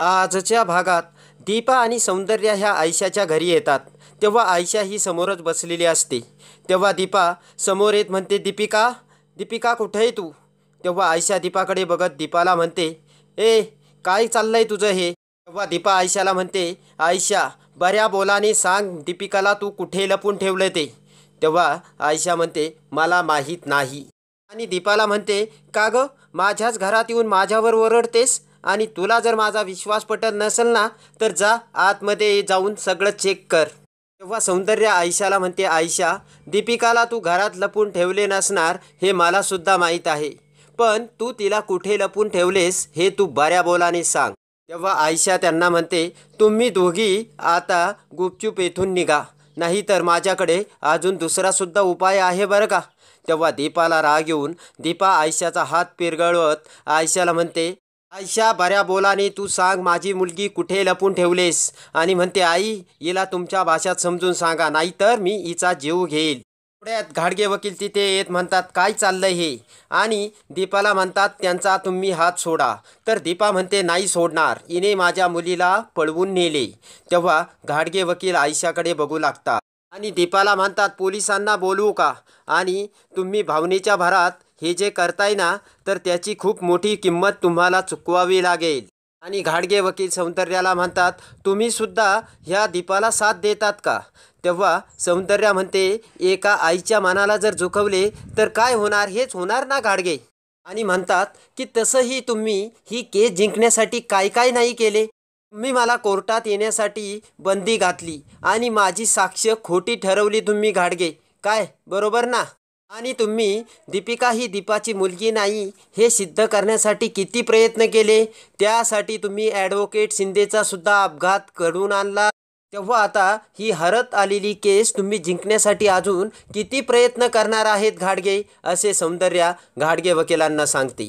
आजच्या भागात दीपा आणि सौंदर्या ह्या आयशाच्या घरी येतात तेव्हा आयशा ही समोरच बसलेली असते तेव्हा दीपा समोर येत म्हणते दीपिका दीपिका कुठे आहे तू तेव्हा आयशा दीपाकडे बघत दीपाला म्हणते ए काय चाललंय तुझं हे तेव्हा दीपा आयशाला म्हणते आयशा बऱ्या बोलाने सांग दीपिकाला तू कुठे लपून ठेवलं ते तेव्हा आयशा म्हणते मला माहीत नाही आणि दीपाला म्हणते का ग माझ्याच घरात येऊन माझ्यावर ओरडतेस आणि तुला जर माझा विश्वास पटत नसेल ना तर जा आतमध्ये जाऊन सगळं चेक कर तेव्हा सौंदर्य आयशाला म्हणते आयशा दीपिकाला तू घरात लपून ठेवले नसणार हे मला सुद्धा माहीत आहे पण तू तिला कुठे लपून ठेवलेस हे तू बऱ्या बोलाने सांग तेव्हा आयशा त्यांना म्हणते तुम्ही दोघी आता गुपचूप येथून निघा नाही तर माझ्याकडे अजून दुसरासुद्धा उपाय आहे बरं का तेव्हा दीपाला राग येऊन दीपा आयशाचा हात पिरगळवत आयशाला म्हणते आयशा बऱ्या बोलाने तू सांग माझी मुलगी कुठे लपून ठेवलेस आणि म्हणते आई हिला तुमच्या भाषात समजून सांगा नाहीतर मी हिचा जीव घेईल थोड्यात घाडगे वकील तिथे येत म्हणतात काय चाललंय हे आणि दीपाला म्हणतात त्यांचा तुम्ही हात सोडा तर दीपा म्हणते नाही सोडणार इने माझ्या मुलीला पळवून नेले तेव्हा घाडगे वकील आयशाकडे बघू लागतात आणि दीपाला म्हणतात पोलिसांना बोलवू का आणि तुम्ही भावनेच्या भरात हे जे करताय ना तर त्याची खूप मोठी किंमत तुम्हाला चुकवावी लागेल आणि घाडगे वकील सौंदर्याला म्हणतात तुम्हीसुद्धा ह्या दीपाला साथ देतात का तेव्हा सौंदर्या म्हणते एका आईच्या मनाला जर झुकवले तर काय होणार हेच होणार ना घाडगे आणि म्हणतात की तसंही तुम्ही ही केस जिंकण्यासाठी काय काय नाही केले तुम्ही मला कोर्टात येण्यासाठी बंदी घातली आणि माझी साक्ष खोटी ठरवली तुम्ही घाडगे काय बरोबर ना आणि तुम्ही दीपिका ही दीपाची मुलगी नाही हे सिद्ध करण्यासाठी किती प्रयत्न केले त्यासाठी तुम्ही ॲडव्होकेट शिंदेचा सुद्धा अपघात करून आणला तेव्हा आता ही हरत आलेली केस तुम्ही जिंकण्यासाठी अजून किती प्रयत्न करणार आहेत घाडगे असे सौंदर्या घाडगे वकिलांना सांगते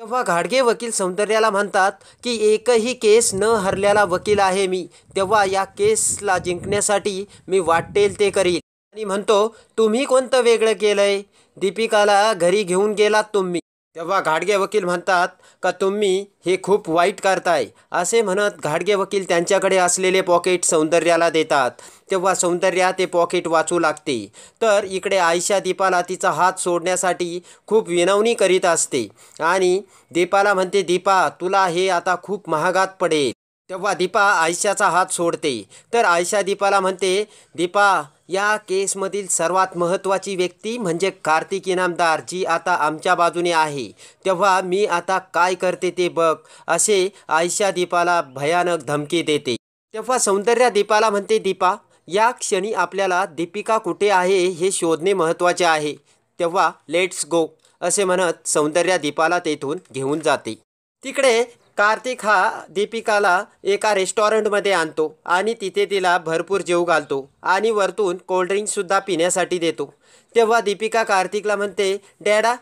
तेव्हा घाडगे वकील सौंदर्याला म्हणतात की एकही केस न हरल्याला वकील आहे मी तेव्हा या केसला जिंकण्यासाठी मी वाटेल ते करील आणि म्हणतो तुम्ही कोणतं वेगळं केलंय दीपिकाला घरी घेऊन गेलात तुम्ही तेव्हा घाडगे वकील म्हणतात का तुम्ही हे खूप वाईट करताय असे म्हणत घाडगे वकील त्यांच्याकडे असलेले पॉकेट सौंदर्याला देतात तेव्हा सौंदर्या ते पॉकेट वाचू लागते तर इकडे आयशा दीपाला तिचा हात सोडण्यासाठी खूप विनवणी करीत असते आणि दीपाला म्हणते दीपा तुला हे आता खूप महागात पडेल तेव्हा दीपा आयशाचा हात सोडते तर आयशा दीपाला म्हणते दीपा या केसमधील सर्वात महत्त्वाची व्यक्ती म्हणजे कार्तिक इनामदार जी आता आमच्या बाजूने आहे तेव्हा मी आता काय करते ते बघ असे आयशा दीपाला भयानक धमकी देते तेव्हा सौंदर्या दीपाला म्हणते दीपा या क्षणी आपल्याला दीपिका कुठे आहे हे शोधणे महत्त्वाचे आहे तेव्हा लेट्स गो असे म्हणत सौंदर्या दीपाला तेथून घेऊन जाते तिकडे कार्तिक हा दीपिकाला एका रेस्टॉरंटमध्ये आणतो आणि तिथे तिला भरपूर जेव घालतो आणि वरतून कोल्ड्रिंकसुद्धा पिण्यासाठी देतो तेव्हा दीपिका कार्तिकला म्हणते डॅडा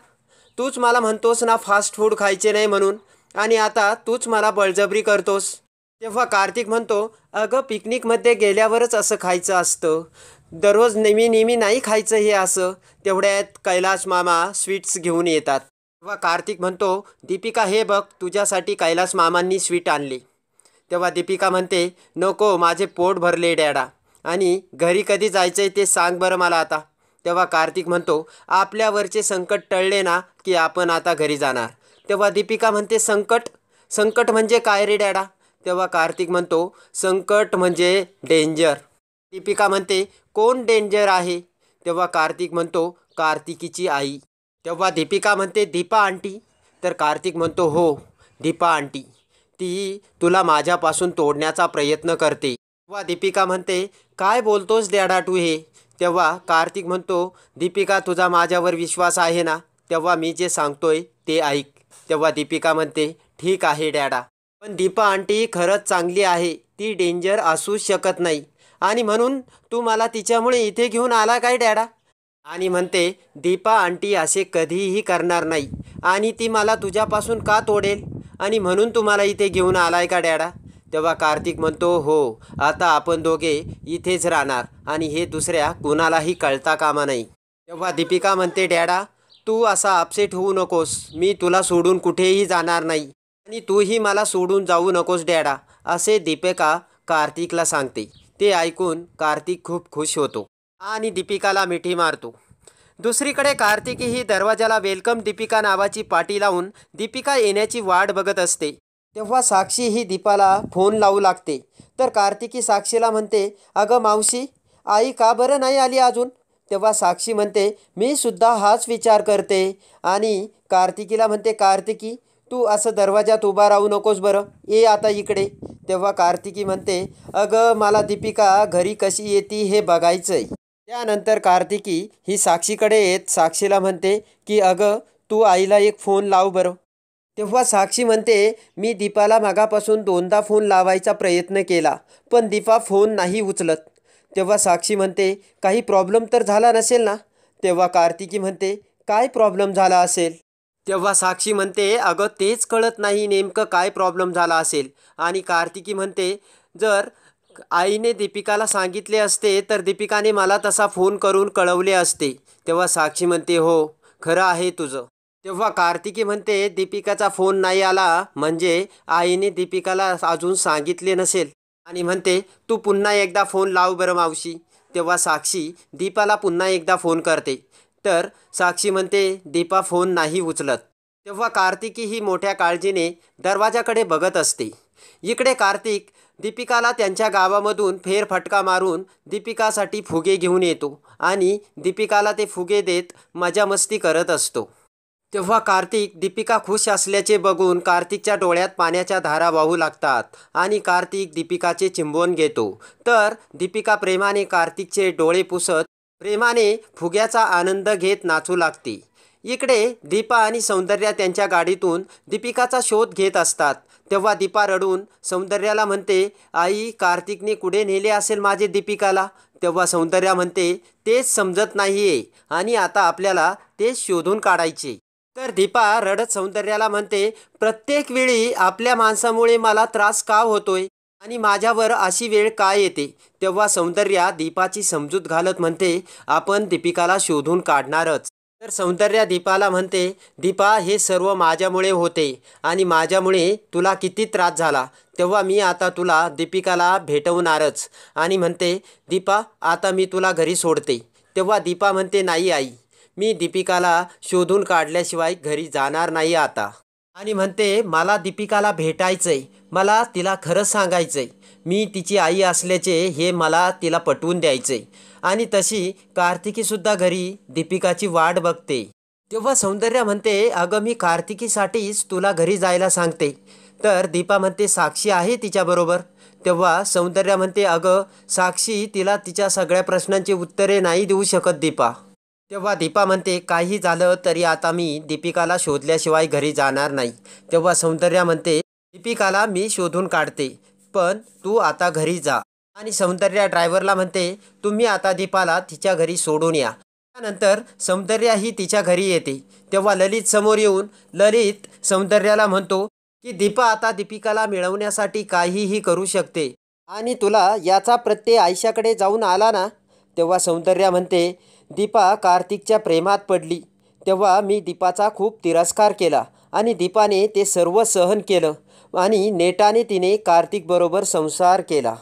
तूच मला म्हणतोस ना फास्ट फूड खायचे नाही म्हणून आणि आता तूच मला बळजबरी करतोस तेव्हा कार्तिक म्हणतो अगं पिकनिकमध्ये गेल्यावरच असं खायचं असतं दररोज नेहमी नेहमी नाही खायचं हे असं तेवढ्यात कैलाश मामा स्वीट्स घेऊन येतात तेव्हा कार्तिक म्हणतो दीपिका हे बघ तुझ्यासाठी कैलास मामांनी स्वीट आणली तेव्हा दीपिका म्हणते नको माझे पोट भरले डॅडा आणि घरी कधी जायचं आहे ते सांग बरं मला आता तेव्हा कार्तिक म्हणतो आपल्यावरचे संकट टळले ना की आपण आता घरी जाणार तेव्हा दीपिका म्हणते संकट संकट म्हणजे काय रे डॅडा तेव्हा कार्तिक म्हणतो संकट म्हणजे डेंजर दीपिका म्हणते कोण डेंजर आहे तेव्हा कार्तिक म्हणतो कार्तिकीची आई तेव्हा दीपिका म्हणते दीपा आंटी तर कार्तिक म्हणतो हो दीपा आंटी ती तुला माझ्यापासून तोडण्याचा प्रयत्न करते तेव्हा दीपिका म्हणते काय बोलतोस डॅडा तू हे तेव्हा कार्तिक म्हणतो दीपिका तुझा माझ्यावर विश्वास आहे ना तेव्हा मी जे सांगतोय ते ऐक तेव्हा दीपिका म्हणते ठीक आहे डॅडा पण दीपा आंटी खरंच चांगली आहे ती डेंजर असूच शकत नाही आणि म्हणून तू मला तिच्यामुळे इथे घेऊन आला काय डॅडा आणि म्हणते दीपा आंटी असे कधीही करणार नाही आणि ती मला तुझ्यापासून का तोडेल आणि म्हणून तुम्हाला इथे घेऊन आलाय का डॅडा तेव्हा कार्तिक म्हणतो हो आता आपण दोघे इथेच राहणार आणि हे दुसऱ्या कुणालाही कळता कामा नाही तेव्हा दीपिका म्हणते डॅडा तू असा अपसेट होऊ नकोस मी तुला सोडून कुठेही जाणार नाही आणि तूही मला सोडून जाऊ नकोस डॅडा असे दीपिका कार्तिकला सांगते ते ऐकून कार्तिक खूप खुश होतो आणि दीपिकाला मिठी मारतो दुसरीकडे कार्तिकी ही दरवाजाला वेलकम दीपिका नावाची पाटी लावून दीपिका येण्याची वाट बघत असते तेव्हा साक्षी ही दीपाला फोन लावू लागते तर कार्तिकी साक्षीला म्हणते अगं मावशी आई का बरं नाही आली अजून तेव्हा साक्षी म्हणते मी सुद्धा हाच विचार करते आणि कार्तिकीला म्हणते कार्तिकी तू असं दरवाजात उभा राहू नकोस बरं ये आता इकडे तेव्हा कार्तिकी म्हणते अगं मला दीपिका घरी कशी येते हे बघायचं आहे त्यानंतर कार्तिकी ही साक्षीकडे येत साक्षीला म्हणते की अगं तू आईला एक फोन लाव बरं तेव्हा साक्षी म्हणते मी दीपाला मागापासून दोनदा फोन लावायचा प्रयत्न केला पण दीपा फोन नाही उचलत तेव्हा साक्षी म्हणते काही प्रॉब्लेम तर झाला नसेल ना तेव्हा कार्तिकी म्हणते काय प्रॉब्लेम झाला असेल तेव्हा साक्षी म्हणते अगं तेच कळत नाही नेमकं काय प्रॉब्लेम झाला असेल आणि कार्तिकी म्हणते जर आईने दीपिकाला सांगितले असते तर दीपिकाने मला तसा फोन करून कळवले असते तेव्हा साक्षी म्हणते हो खरं आहे तुझं तेव्हा कार्तिकी म्हणते दीपिकाचा फोन नाही आला म्हणजे आईने दीपिकाला अजून सांगितले नसेल आणि म्हणते तू पुन्हा एकदा फोन लाव बरं मावशी तेव्हा साक्षी दीपाला पुन्हा एकदा फोन करते तर साक्षी म्हणते दीपा फोन नाही उचलत तेव्हा कार्तिकी ही मोठ्या काळजीने दरवाजाकडे बघत असते इकडे कार्तिक दीपिकाला त्यांच्या गावामधून फेरफटका मारून दीपिकासाठी फुगे घेऊन येतो आणि दीपिकाला ते फुगे देत मजामस्ती करत असतो तेव्हा कार्तिक दीपिका खुश असल्याचे बघून कार्तिकच्या डोळ्यात पाण्याच्या धारा वाहू लागतात आणि कार्तिक दीपिकाचे चिंबवून घेतो तर दीपिका प्रेमाने कार्तिकचे डोळे पुसत प्रेमाने फुग्याचा आनंद घेत नाचू लागते इकडे दीपा आणि सौंदर्या त्यांच्या गाडीतून दीपिकाचा शोध घेत असतात तेव्हा दीपा रडून सौंदर्याला म्हणते आई कार्तिकने कुठे नेले असेल माझे दीपिकाला तेव्हा सौंदर्या म्हणते तेच समजत नाही आणि आता आपल्याला तेच शोधून काढायचे तर दीपा रडत सौंदर्याला म्हणते प्रत्येक वेळी आपल्या माणसामुळे मला त्रास का होतोय आणि माझ्यावर अशी वेळ काय येते तेव्हा सौंदर्या दीपाची समजूत घालत म्हणते आपण दीपिकाला शोधून काढणारच तर सौंदर्या दीपाला म्हणते दीपा हे सर्व माझ्यामुळे होते आणि माझ्यामुळे तुला किती त्रास झाला तेव्हा मी आता तुला दीपिकाला भेटवणारच आणि म्हणते दीपा आता मी तुला घरी सोडते तेव्हा दीपा म्हणते नाही आई मी दीपिकाला शोधून काढल्याशिवाय घरी जाणार नाही आता आणि म्हणते मला दीपिकाला भेटायचंय मला तिला खरंच सांगायचंय मी तिची आई असल्याचे हे मला तिला पटवून द्यायचे आणि तशी कार्तिकीसुद्धा घरी दीपिकाची वाट बघते तेव्हा सौंदर्या म्हणते अगं मी कार्तिकीसाठीच तुला घरी जायला सांगते तर दीपा म्हणते साक्षी आहे तिच्याबरोबर तेव्हा सौंदर्या म्हणते अगं साक्षी तिला तिच्या सगळ्या प्रश्नांची उत्तरे नाही देऊ शकत दीपा तेव्हा दीपा म्हणते काही झालं तरी आता मी दीपिकाला शोधल्याशिवाय घरी जाणार नाही तेव्हा सौंदर्या म्हणते दीपिकाला मी शोधून काढते पण तू आता घरी जा आणि सौंदर्या ड्रायव्हरला म्हणते तुम्ही आता दीपाला तिच्या घरी सोडून या त्यानंतर सौंदर्या ही तिच्या घरी येते तेव्हा ललित समोर येऊन ललित सौंदर्याला म्हणतो की दीपा आता दीपिकाला मिळवण्यासाठी काहीही करू शकते आणि तुला याचा प्रत्यय आयशाकडे जाऊन आला ना तेव्हा सौंदर्या म्हणते दीपा कार्तिकच्या प्रेमात पडली तेव्हा मी दीपाचा खूप तिरस्कार केला आणि दीपाने ते सर्व सहन केलं आणि नेटाने तिने कार्तिकबरोबर संसार केला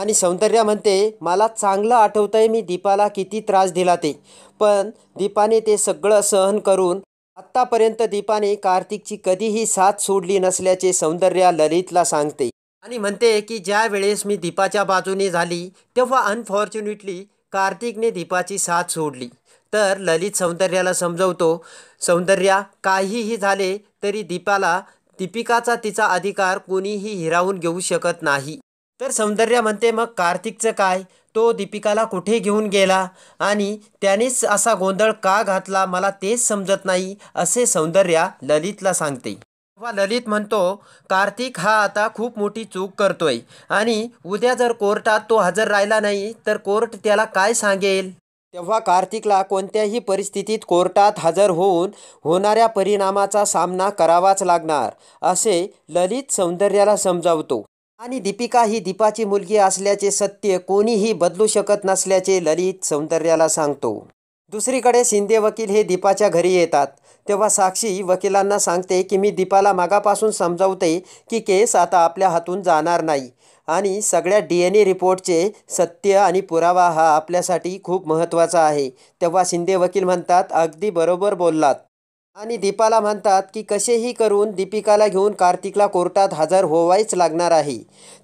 आणि सौंदर्या म्हणते मला चांगलं आठवतंय मी दीपाला किती त्रास दिला ते पण दीपाने ते सगळं सहन करून आत्तापर्यंत दीपाने कार्तिकची कधीही साथ सोडली नसल्याचे सौंदर्या ललितला सांगते आणि म्हणते की ज्या वेळेस मी दीपाच्या बाजूने झाली तेव्हा अनफॉर्च्युनेटली कार्तिकने दीपाची साथ सोडली तर ललित सौंदर्याला समजवतो सौंदर्या काहीही झाले तरी दीपाला दीपिकाचा तिचा अधिकार कोणीही हिरावून घेऊ शकत नाही तर सौंदर्या म्हणते मग कार्तिकचं काय तो दीपिकाला कुठे घेऊन गेला आणि त्यानेच असा गोंधळ का घातला मला तेच समजत नाही असे सौंदर्या ललितला सांगते तेव्हा ललित म्हणतो कार्तिक हा आता खूप मोठी चूक करतोय आणि उद्या जर कोर्टात तो हजर राहिला नाही तर कोर्ट त्याला काय सांगेल तेव्हा कार्तिकला कोणत्याही परिस्थितीत कोर्टात हजर होऊन होणाऱ्या परिणामाचा सामना करावाच लागणार असे ललित सौंदर्याला समजावतो आणि दीपिका ही दीपाची मुलगी असल्याचे सत्य कोणीही बदलू शकत नसल्याचे ललित सौंदर्याला सांगतो दुसरीकडे शिंदे वकील हे दीपाच्या घरी येतात तेव्हा साक्षी वकिलांना सांगते की मी दीपाला मागापासून समजावते की केस आता आपल्या हातून जाणार नाही आणि सगळ्या डी एन ए रिपोर्टचे सत्य आणि पुरावा हा आपल्यासाठी खूप महत्त्वाचा आहे तेव्हा शिंदे वकील म्हणतात अगदी बरोबर बोललात आणि दीपाला म्हणतात की कसेही करून दीपिकाला घेऊन कार्तिकला कोर्टात हजर होवायच लागणार आहे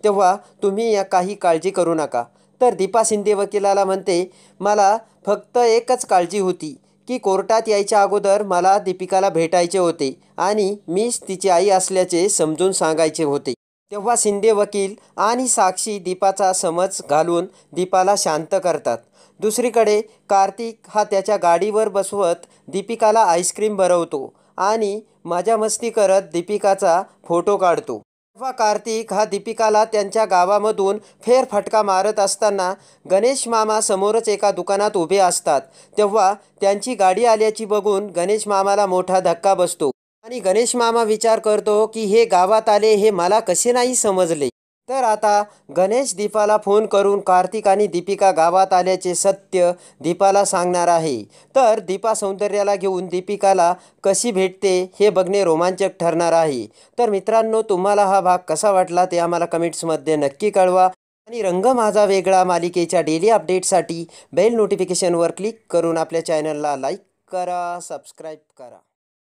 तेव्हा तुम्ही या काही काळजी करू नका तर दीपा शिंदे वकिलाला म्हणते मला फक्त एकच काळजी होती की कोर्टात यायच्या अगोदर मला दीपिकाला भेटायचे होते आणि मीच तिची आई असल्याचे समजून सांगायचे होते तेव्हा शिंदे वकील आणि साक्षी दीपाचा समज घालून दीपाला शांत करतात दुसरीकडे कार्तिक हा त्याच्या गाडीवर बसवत दीपिकाला आईस्क्रीम भरवतो आणि मजा मस्ती करत दीपिकाचा फोटो काढतो तेव्हा कार्तिक हा दीपिकाला त्यांच्या गावामधून फेरफटका मारत असताना गणेश मामा समोरच एका दुकानात उभे असतात तेव्हा त्यांची गाडी आल्याची बघून गणेश मामाला मोठा धक्का बसतो आणि गणेश मामा विचार करतो की हे गावात आले हे मला कसे नाही समजले तर आता गणेश दीपाला फोन करून कार्तिक आणि दीपिका गावात आल्याचे सत्य दीपाला सांगणार आहे तर दीपा सौंदर्याला घेऊन दीपिकाला कशी भेटते हे बघणे रोमांचक ठरणार आहे तर मित्रांनो तुम्हाला हा भाग कसा वाटला ते आम्हाला कमेंट्समध्ये नक्की कळवा आणि रंग माझा वेगळा मालिकेच्या डेली अपडेटसाठी बेल नोटिफिकेशनवर क्लिक करून आपल्या चॅनलला लाईक करा सबस्क्राईब करा